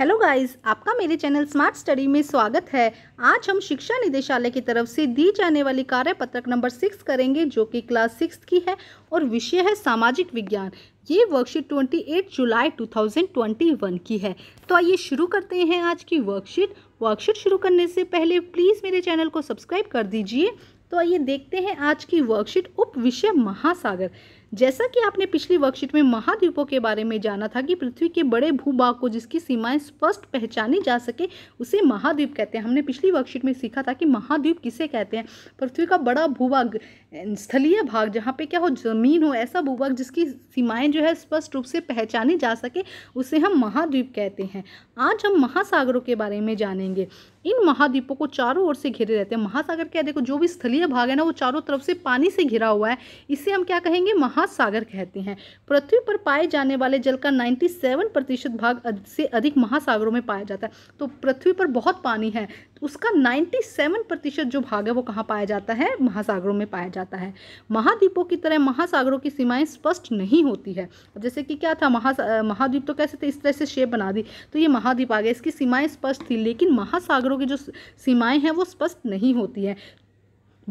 hello guys आपका मेरे channel smart study में स्वागत है आज हम शिक्षा निदेशालय की तरफ से दी जाने वाली कार्य पत्रक नंबर सिक्स करेंगे जो कि क्लास सिक्स की है और विषय है सामाजिक विज्ञान ये वर्कशीट 28 जुलाई 2021 की है तो आइए शुरू करते हैं आज की वर्कशीट वर्कशीट शुरू करने से पहले प्लीज़ मेरे चैनल को सब्सक्राइब कर दीजिए तो आइए देखते हैं आज की वर्कशीट उप विषय महासागर जैसा कि आपने पिछली वर्कशीट में महाद्वीपों के बारे में जाना था कि पृथ्वी के बड़े भूभाग को जिसकी सीमाएं स्पष्ट पहचानी जा सके उसे महाद्वीप कहते हैं हमने पिछली वर्कशीट में सीखा था कि महाद्वीप किसे कहते हैं पृथ्वी का बड़ा भूभाग अं, स्थलीय भाग जहाँ पे क्या हो जमीन हो ऐसा भूभाग जिसकी सीमाएं जो है स्पष्ट रूप से पहचानी जा सके उसे हम महाद्वीप कहते हैं आज हम महासागरों के बारे में जानेंगे इन महाद्वीपों को चारों ओर से घेरे रहते हैं महासागर क्या देखो जो भी स्थलीय भाग है ना वो चारों तरफ से पानी से घिरा हुआ है इसे हम क्या कहेंगे महा महासागर कहते हैं पृथ्वी पर पाए जाने वाले जल का 97 प्रतिशत भाग से अधिक महासागरों में पाया जाता है तो पृथ्वी पर बहुत पानी है उसका 97 प्रतिशत जो भाग है वो कहाँ पाया जाता है महासागरों में पाया जाता है महाद्वीपों की तरह महासागरों की सीमाएं स्पष्ट नहीं होती है जैसे कि क्या था महा महाद्वीप तो कैसे थे इस तरह से शेप बना दी तो ये महाद्वीप आ गया इसकी सीमाएं स्पष्ट थी लेकिन महासागरों की जो सीमाएं हैं वो स्पष्ट नहीं होती है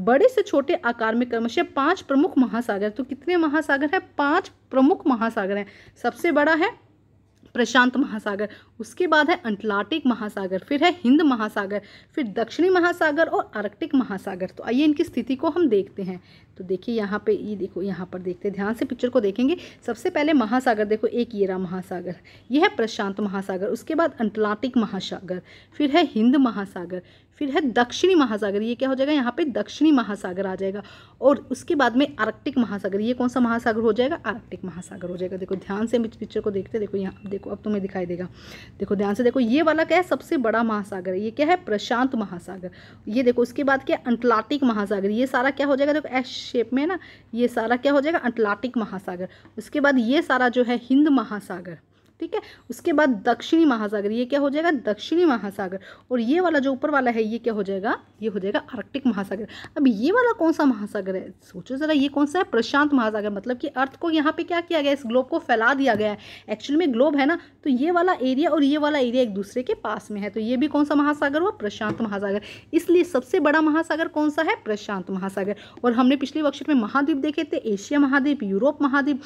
बड़े से छोटे आकार में क्रमशः पांच प्रमुख महासागर तो कितने महासागर हैं पांच प्रमुख महासागर हैं सबसे बड़ा है प्रशांत महासागर उसके बाद है अंटलार्टिक महासागर फिर है हिंद महासागर फिर दक्षिणी महासागर और आर्कटिक महासागर तो आइए इनकी स्थिति को हम देखते हैं तो देखिए यहाँ पे ये देखो यहाँ पर देखते हैं ध्यान से पिक्चर को देखेंगे सबसे पहले महासागर देखो एक ये रहा महासागर यह है प्रशांत महासागर उसके बाद अंटलार्टिक महासागर फिर है हिंद महासागर फिर है दक्षिणी महासागर ये क्या हो जाएगा यहाँ पे दक्षिणी महासागर आ जाएगा और उसके बाद में आर्कटिक महासागर ये कौन सा महासागर हो जाएगा आर्कटिक महासागर हो जाएगा देखो ध्यान से मिच पिक्चर को देखते देखो यहाँ देखो अब तुम्हें दिखाई देगा देखो ध्यान से देखो ये वाला क्या है सबसे बड़ा महासागर है ये क्या है प्रशांत महासागर ये देखो उसके बाद क्या अंटलाटिक महासागर ये सारा क्या हो जाएगा देखो एस शेप में ना ये सारा क्या हो जाएगा अंटलाटिक महासागर उसके बाद ये सारा जो है हिंद महासागर ठीक है उसके बाद दक्षिणी महासागर ये क्या हो जाएगा दक्षिणी महासागर और ये वाला जो ऊपर वाला है ये क्या हो जाएगा ये हो जाएगा आर्कटिक महासागर अब ये वाला कौन सा महासागर है सोचो ज़रा ये कौन सा है प्रशांत महासागर मतलब कि अर्थ को यहाँ पे क्या किया गया इस ग्लोब को फैला दिया गया है एक्चुअली में ग्लोब है ना तो ये वाला एरिया और ये वाला एरिया एक दूसरे के पास में है तो ये भी कौन सा महासागर हुआ प्रशांत महासागर इसलिए सबसे बड़ा महासागर कौन सा है प्रशांत महासागर और हमने पिछले वर्कशीट में महाद्वीप देखे थे एशिया महाद्वीप यूरोप महाद्वीप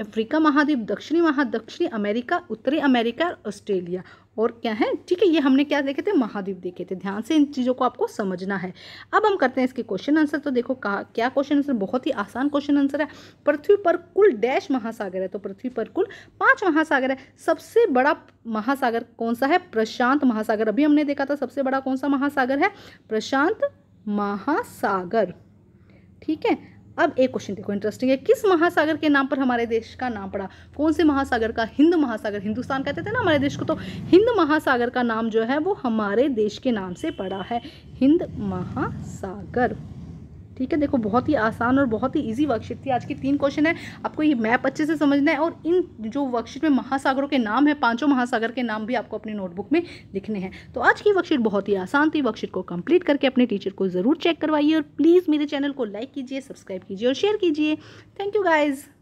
अफ्रीका महाद्वीप दक्षिणी महा दक्षिणी अमेरिका अमेरिका उत्तरी अमेरिका और ऑस्ट्रेलिया और क्या है ठीक है ये हमने क्या देखे थे महाद्वीप देखे थे ध्यान से इन चीज़ों को आपको समझना है अब हम करते हैं इसके क्वेश्चन आंसर तो देखो कहा क्या क्वेश्चन आंसर बहुत ही आसान क्वेश्चन आंसर है पृथ्वी पर कुल डैश महासागर है तो पृथ्वी पर कुल पांच महासागर है सबसे बड़ा महासागर कौन सा है प्रशांत महासागर अभी हमने देखा था सबसे बड़ा कौन सा महासागर है प्रशांत महासागर ठीक है अब एक क्वेश्चन देखो इंटरेस्टिंग है किस महासागर के नाम पर हमारे देश का नाम पड़ा कौन से महासागर का हिंद महासागर हिंदुस्तान कहते थे ना हमारे देश को तो हिंद महासागर का नाम जो है वो हमारे देश के नाम से पड़ा है हिंद महासागर ठीक है देखो बहुत ही आसान और बहुत ही इजी वर्कशीट थी आज की तीन क्वेश्चन है आपको ये मैप अच्छे से समझना है और इन जो वर्कशीट में महासागरों के नाम है पांचों महासागर के नाम भी आपको अपनी नोटबुक में लिखने हैं तो आज की वर्कशीट बहुत ही आसान थी वर्कशीट को कंप्लीट करके अपने टीचर को ज़रूर चेक करवाइए और प्लीज़ मेरे चैनल को लाइक कीजिए सब्सक्राइब कीजिए और शेयर कीजिए थैंक यू गाइज़